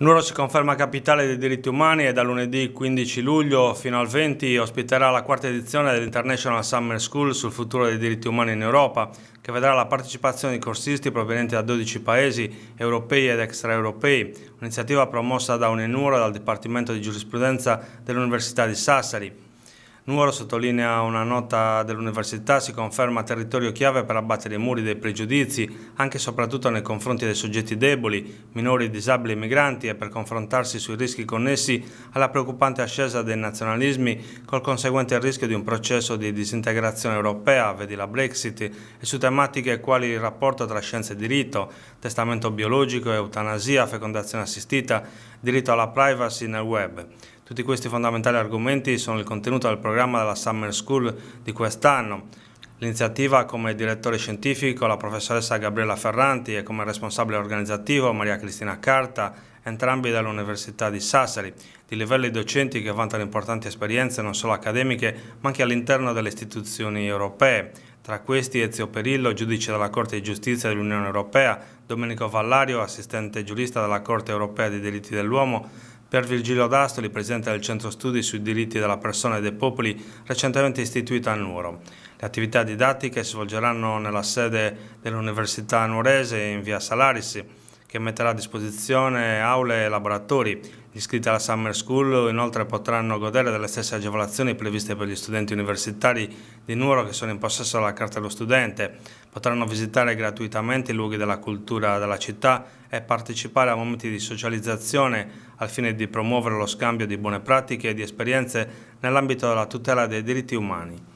Nuoro si conferma capitale dei diritti umani e da lunedì 15 luglio fino al 20 ospiterà la quarta edizione dell'International Summer School sul futuro dei diritti umani in Europa, che vedrà la partecipazione di corsisti provenienti da 12 paesi europei ed extraeuropei, un'iniziativa promossa da UNENURO e dal Dipartimento di Giurisprudenza dell'Università di Sassari. Nuoro sottolinea una nota dell'Università, si conferma territorio chiave per abbattere i muri dei pregiudizi, anche e soprattutto nei confronti dei soggetti deboli, minori, disabili e migranti e per confrontarsi sui rischi connessi alla preoccupante ascesa dei nazionalismi col conseguente rischio di un processo di disintegrazione europea, vedi la Brexit, e su tematiche quali il rapporto tra scienza e diritto, testamento biologico, eutanasia, fecondazione assistita, diritto alla privacy nel web. Tutti questi fondamentali argomenti sono il contenuto del programma della Summer School di quest'anno. L'iniziativa come direttore scientifico la professoressa Gabriella Ferranti e come responsabile organizzativo Maria Cristina Carta, entrambi dall'Università di Sassari, di livelli docenti che vantano importanti esperienze non solo accademiche ma anche all'interno delle istituzioni europee. Tra questi Ezio Perillo, giudice della Corte di Giustizia dell'Unione Europea, Domenico Vallario, assistente giurista della Corte Europea dei diritti dell'uomo, per Virgilio D'Astoli, presidente del Centro Studi sui diritti della persona e dei popoli, recentemente istituito a Nuoro. Le attività didattiche si svolgeranno nella sede dell'Università Nuorese in via Salaris, che metterà a disposizione aule e laboratori iscritti alla Summer School inoltre potranno godere delle stesse agevolazioni previste per gli studenti universitari di Nuoro che sono in possesso della carta dello studente, potranno visitare gratuitamente i luoghi della cultura della città e partecipare a momenti di socializzazione al fine di promuovere lo scambio di buone pratiche e di esperienze nell'ambito della tutela dei diritti umani.